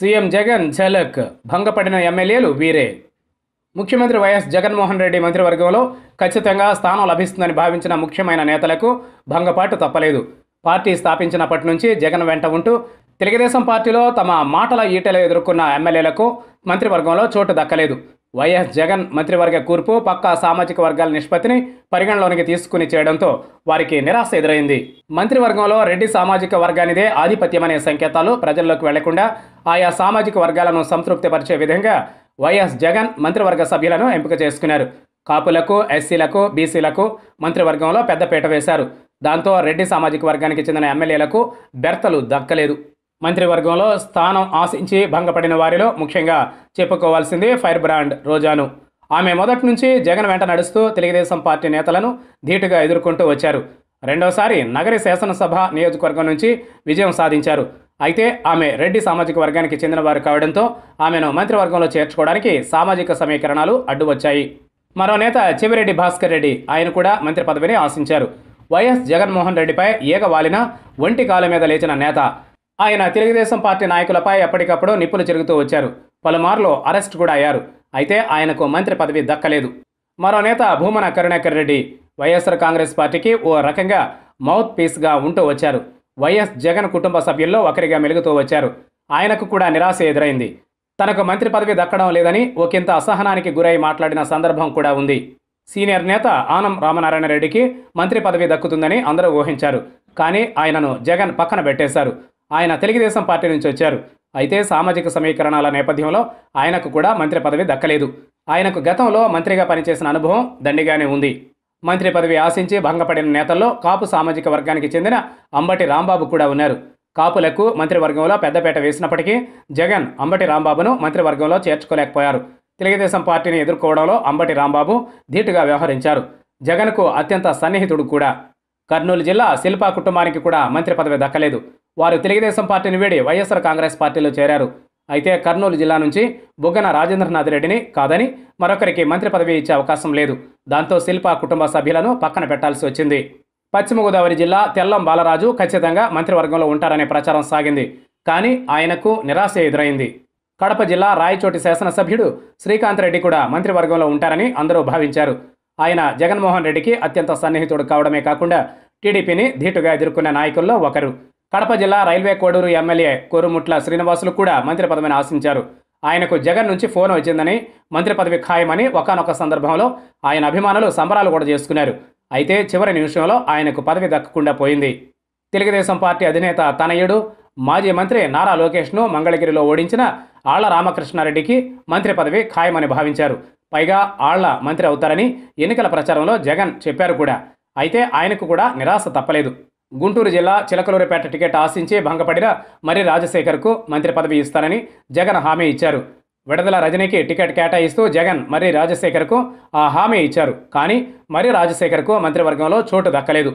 CM Jagan ఝలక్ భంగపడిన ఎమ్మెల్యేలు వీరే ముఖ్యమంత్రి వైఎస్ జగన్మోహన్ రెడ్డి మంత్రివర్గంలో ఖచ్చితంగా స్థానం లభిస్తుందని భావించిన ముఖ్యమైన నేతలకు భంగపాటు తప్పలేదు పార్టీ స్థాపించినప్పటి నుంచి జగన్ వెంట ఉంటూ తెలుగుదేశం పార్టీలో తమ మాటల ఈటలు ఎదుర్కొన్న ఎమ్మెల్యేలకు మంత్రివర్గంలో చోటు దక్కలేదు వైఎస్ జగన్ మంత్రివర్గ కూర్పు పక్కా సామాజిక వర్గాల నిష్పత్తిని పరిగణలోనికి తీసుకుని చేయడంతో వారికి నిరాశ ఎదురైంది మంత్రివర్గంలో రెడ్డి సామాజిక వర్గానిదే ఆధిపత్యమనే సంకేతాలు ప్రజల్లోకి వెళ్లకుండా ఆయా సామాజిక వర్గాలను సంతృప్తిపరిచే విధంగా వైఎస్ జగన్ మంత్రివర్గ సభ్యులను ఎంపిక చేసుకున్నారు కాపులకు ఎస్సీలకు బీసీలకు మంత్రివర్గంలో పెద్దపీట వేశారు దాంతో రెడ్డి సామాజిక వర్గానికి చెందిన ఎమ్మెల్యేలకు బెర్తలు దక్కలేదు మంత్రివర్గంలో స్థానం ఆశించి భంగపడిన వారిలో ముఖ్యంగా చెప్పుకోవాల్సింది ఫైర్ బ్రాండ్ రోజాను ఆమె మొదటి నుంచి జగన్ వెంట నడుస్తూ తెలుగుదేశం పార్టీ నేతలను ధీటుగా ఎదుర్కొంటూ వచ్చారు రెండోసారి నగరి శాసనసభ నియోజకవర్గం నుంచి విజయం సాధించారు అయితే ఆమె రెడ్డి సామాజిక వర్గానికి చెందినవారు కావడంతో ఆమెను మంత్రివర్గంలో చేర్చుకోవడానికి సామాజిక సమీకరణాలు అడ్డు వచ్చాయి మరో నేత చెవిరెడ్డి భాస్కర్ రెడ్డి ఆయన కూడా మంత్రి పదవిని ఆశించారు వైఎస్ జగన్మోహన్ రెడ్డిపై ఈగ వాలిన ఒంటి కాలు మీద లేచిన నేత ఆయన తెలుగుదేశం పార్టీ నాయకులపై ఎప్పటికప్పుడు నిప్పులు జరుగుతూ వచ్చారు పలుమార్లు అరెస్ట్ కూడా అయ్యారు అయితే ఆయనకు మంత్రి పదవి దక్కలేదు మరో నేత భూమన కరుణాకర్ రెడ్డి వైఎస్ఆర్ కాంగ్రెస్ పార్టీకి ఓ రకంగా మౌత్ పీస్గా ఉంటూ వచ్చారు వైఎస్ జగన్ కుటుంబ సభ్యుల్లో ఒకరిగా మెలుగుతూ వచ్చారు ఆయనకు కూడా నిరాశ ఎదురైంది తనకు మంత్రి పదవి దక్కడం లేదని ఒకంత అసహనానికి గురై మాట్లాడిన సందర్భం కూడా ఉంది సీనియర్ నేత ఆనం రామనారాయణ రెడ్డికి మంత్రి పదవి దక్కుతుందని అందరూ ఊహించారు కానీ ఆయనను జగన్ పక్కన పెట్టేశారు ఆయన తెలుగుదేశం పార్టీ నుంచి వచ్చారు అయితే సామాజిక సమీకరణాల నేపథ్యంలో ఆయనకు కూడా మంత్రి పదవి దక్కలేదు ఆయనకు గతంలో మంత్రిగా పనిచేసిన అనుభవం దండిగానే ఉంది మంత్రి పదవి ఆశించి భంగపడిన నేతల్లో కాపు సామాజిక వర్గానికి చెందిన అంబటి రాంబాబు కూడా ఉన్నారు కాపులకు మంత్రివర్గంలో పెద్దపేట వేసినప్పటికీ జగన్ అంబటి రాంబాబును మంత్రివర్గంలో చేర్చుకోలేకపోయారు తెలుగుదేశం పార్టీని ఎదుర్కోవడంలో అంబటి రాంబాబు ధీటుగా వ్యవహరించారు జగన్కు అత్యంత సన్నిహితుడు కూడా కర్నూలు జిల్లా శిల్పా కుటుంబానికి కూడా మంత్రి పదవి దక్కలేదు వారు తెలుగుదేశం పార్టీని వీడి వైఎస్ఆర్ కాంగ్రెస్ పార్టీలో చేరారు అయితే కర్నూలు జిల్లా నుంచి బుగ్గన రాజేంద్రనాథ్ రెడ్డిని కాదని మరొకరికి మంత్రి పదవి ఇచ్చే అవకాశం లేదు దాంతో శిల్ప కుటుంబ సభ్యులను పక్కన పెట్టాల్సి వచ్చింది పశ్చిమ గోదావరి జిల్లా తెల్లం బాలరాజు ఖచ్చితంగా మంత్రివర్గంలో ఉంటారనే ప్రచారం సాగింది కానీ ఆయనకు నిరాశ ఎదురైంది కడప జిల్లా రాయచోటి శాసనసభ్యుడు శ్రీకాంత్ రెడ్డి కూడా మంత్రివర్గంలో ఉంటారని అందరూ భావించారు ఆయన జగన్మోహన్ రెడ్డికి అత్యంత సన్నిహితుడు కావడమే కాకుండా టీడీపీని ధీటుగా ఎదుర్కొన్న నాయకుల్లో ఒకరు కడప జిల్లా రైల్వే కోడూరు ఎమ్మెల్యే కోరుముట్ల శ్రీనివాసులు కూడా మంత్రి పదవిని ఆశించారు ఆయనకు జగన్ నుంచి ఫోన్ వచ్చిందని మంత్రి పదవి ఖాయమని ఒకనొక సందర్భంలో ఆయన అభిమానులు సంబరాలు కూడా చేసుకున్నారు అయితే చివరి నిమిషంలో ఆయనకు పదవి దక్కకుండా పోయింది తెలుగుదేశం పార్టీ అధినేత తనయుడు మాజీ మంత్రి నారా లోకేష్ను మంగళగిరిలో ఓడించిన ఆళ్ల రామకృష్ణారెడ్డికి మంత్రి పదవి ఖాయమని భావించారు పైగా ఆళ్ల మంత్రి అవుతారని ఎన్నికల ప్రచారంలో జగన్ చెప్పారు కూడా అయితే ఆయనకు కూడా నిరాశ తప్పలేదు గుంటూరు జిల్లా చిలకలూరిపేట టికెట్ ఆశించి భంగపడిన మరి రాజశేఖర్కు మంత్రి పదవి ఇస్తానని జగన్ హామీ ఇచ్చారు విడదల రజనీకి టికెట్ కేటాయిస్తూ జగన్ మరి రాజశేఖర్కు ఆ హామీ ఇచ్చారు కానీ మరి రాజశేఖర్కు మంత్రివర్గంలో చోటు దక్కలేదు